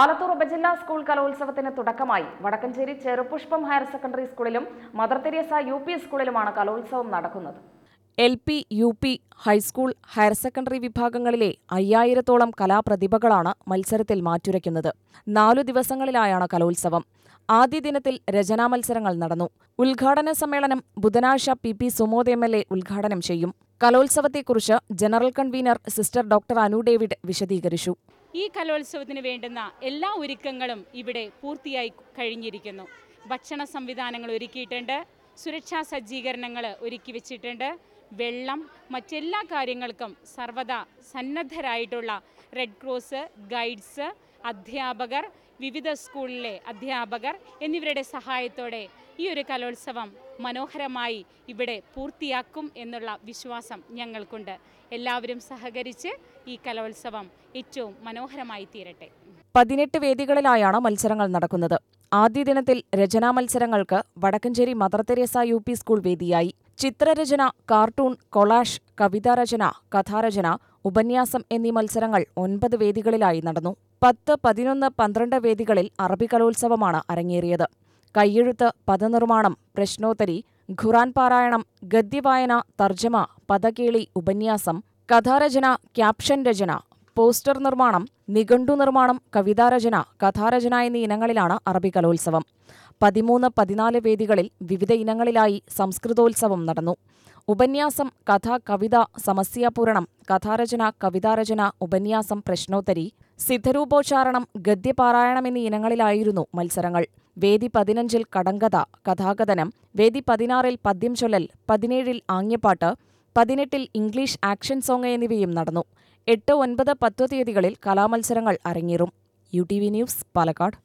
ആലത്തൂർ ഉപജില്ലാ സ്കൂൾ കലോത്സവത്തിന് തുടക്കമായി വടക്കഞ്ചേരി ചെറുപുഷ്പം ഹയർ സെക്കൻഡറി സ്കൂളിലും മദർ തെരേസ യു പി സ്കൂളിലുമാണ് കലോത്സവം നടക്കുന്നത് L P U P high school higher secondary വിഭാഗങ്ങളിലെ അയ്യായിരത്തോളം കലാപ്രതിഭകളാണ് മത്സരത്തിൽ മാറ്റുരയ്ക്കുന്നത് നാലു ദിവസങ്ങളിലായാണ് കലോത്സവം ആദ്യ ദിനത്തിൽ രചനാ മത്സരങ്ങൾ നടന്നു ഉദ്ഘാടന സമ്മേളനം ബുധനാഴ്ച P P Sumod M L A ഉദ്ഘാടനം ചെയ്യും കലോത്സവത്തെക്കുറിച്ച് general convener sister doctor Anu David വിശദീകരിച്ചു ഈ കലോത്സവത്തിന് വേണ്ടുന്ന എല്ലാ ഒരുക്കങ്ങളും ഇവിടെ പൂർത്തിയായി കഴിഞ്ഞിരിക്കുന്നു ഭക്ഷണ സംവിധാനങ്ങൾ ഒരുക്കിയിട്ടുണ്ട് സുരക്ഷാ സജ്ജീകരണങ്ങൾ ഒരുക്കി വെച്ചിട്ടുണ്ട് വെള്ളം മറ്റെല്ലാ കാര്യങ്ങൾക്കും സർവദാ സന്നദ്ധരായിട്ടുള്ള റെഡ് ക്രോസ് ഗൈഡ്സ് അധ്യാപകർ വിവിധ സ്കൂളിലെ അധ്യാപകർ എന്നിവരുടെ സഹായത്തോടെ ഈ ഒരു കലോത്സവം മനോഹരമായി ഇവിടെ പൂർത്തിയാക്കും എന്നുള്ള വിശ്വാസം ഞങ്ങൾക്കുണ്ട് എല്ലാവരും സഹകരിച്ച് ഈ കലോത്സവം ഏറ്റവും മനോഹരമായി തീരട്ടെ പതിനെട്ട് വേദികളിലായാണ് മത്സരങ്ങൾ നടക്കുന്നത് ആദ്യ ദിനത്തിൽ രചനാ മത്സരങ്ങൾക്ക് Vadakkanchery Mother Teresa U P school വേദിയായി ചിത്രരചന കാർട്ടൂൺ കൊളാഷ് കവിതാരചന കഥാരചന ഉപന്യാസം എന്നീ മത്സരങ്ങൾ ഒൻപത് വേദികളിലായി നടന്നു പത്ത് പതിനൊന്ന് പന്ത്രണ്ട് വേദികളിൽ അറബി കലോത്സവമാണ് അരങ്ങേറിയത് കയ്യെഴുത്ത് പദനിർമ്മാണം പ്രശ്നോത്തരി ഖുറാൻ പാരായണം ഗദ്യവായന തർജ്ജമ പദകേളി ഉപന്യാസം കഥാരചന ക്യാപ്ഷൻ രചന പോസ്റ്റർ നിർമ്മാണം നിഘണ്ടു നിർമ്മാണം കവിതാരചന കഥാരചന എന്നീ ഇനങ്ങളിലാണ് അറബി കലോത്സവം പതിമൂന്ന് പതിനാല് വേദികളിൽ വിവിധ ഇനങ്ങളിലായി സംസ്കൃതോത്സവം നടന്നു ഉപന്യാസം കഥ കവിത സമസ്യാപൂരണം കഥാരചന കവിതാരചന ഉപന്യാസം പ്രശ്നോത്തരി സിദ്ധരൂപോച്ചാരണം ഗദ്യപാരായണം എന്നീ ഇനങ്ങളിലായിരുന്നു മത്സരങ്ങൾ വേദി പതിനഞ്ചിൽ കടങ്കഥ കഥാകഥനം വേദി പതിനാറിൽ പദ്യം ചൊല്ലൽ പതിനേഴിൽ ആംഗ്യപ്പാട്ട് പതിനെട്ടിൽ ഇംഗ്ലീഷ് ആക്ഷൻ സോങ് എന്നിവയും നടന്നു എട്ട് ഒൻപത് പത്ത് തീയതികളിൽ കലാമത്സരങ്ങൾ അരങ്ങേറും U T V news Palakkad